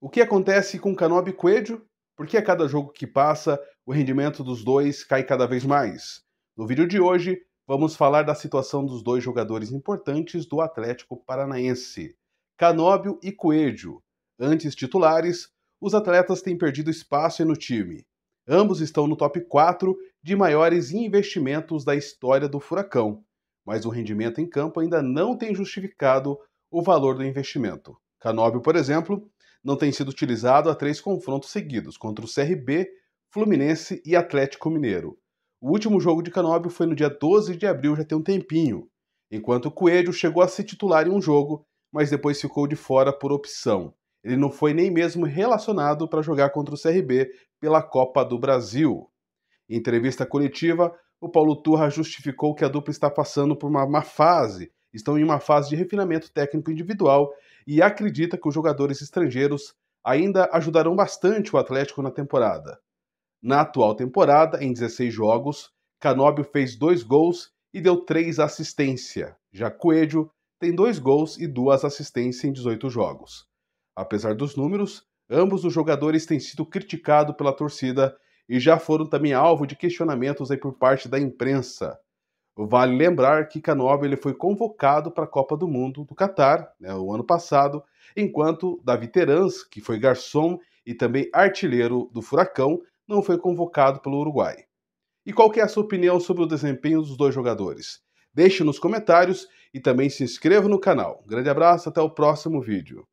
O que acontece com Canobi e Coelho? Por que a cada jogo que passa, o rendimento dos dois cai cada vez mais? No vídeo de hoje, vamos falar da situação dos dois jogadores importantes do Atlético Paranaense, Canóbio e Coelho. Antes titulares, os atletas têm perdido espaço no time. Ambos estão no top 4 de maiores investimentos da história do Furacão, mas o rendimento em campo ainda não tem justificado o valor do investimento. Canóbio, por exemplo, não tem sido utilizado há três confrontos seguidos contra o CRB, Fluminense e Atlético Mineiro. O último jogo de Canóbio foi no dia 12 de abril, já tem um tempinho, enquanto Coelho chegou a se titular em um jogo, mas depois ficou de fora por opção. Ele não foi nem mesmo relacionado para jogar contra o CRB pela Copa do Brasil. Em entrevista coletiva, o Paulo Turra justificou que a dupla está passando por uma má fase estão em uma fase de refinamento técnico individual e acredita que os jogadores estrangeiros ainda ajudarão bastante o Atlético na temporada. Na atual temporada, em 16 jogos, Canóbio fez dois gols e deu três assistências. Já Coelho tem dois gols e duas assistências em 18 jogos. Apesar dos números, ambos os jogadores têm sido criticados pela torcida e já foram também alvo de questionamentos aí por parte da imprensa. Vale lembrar que Canobi ele foi convocado para a Copa do Mundo do Catar né, o ano passado, enquanto Davi Terans, que foi garçom e também artilheiro do Furacão, não foi convocado pelo Uruguai. E qual que é a sua opinião sobre o desempenho dos dois jogadores? Deixe nos comentários e também se inscreva no canal. Grande abraço, até o próximo vídeo.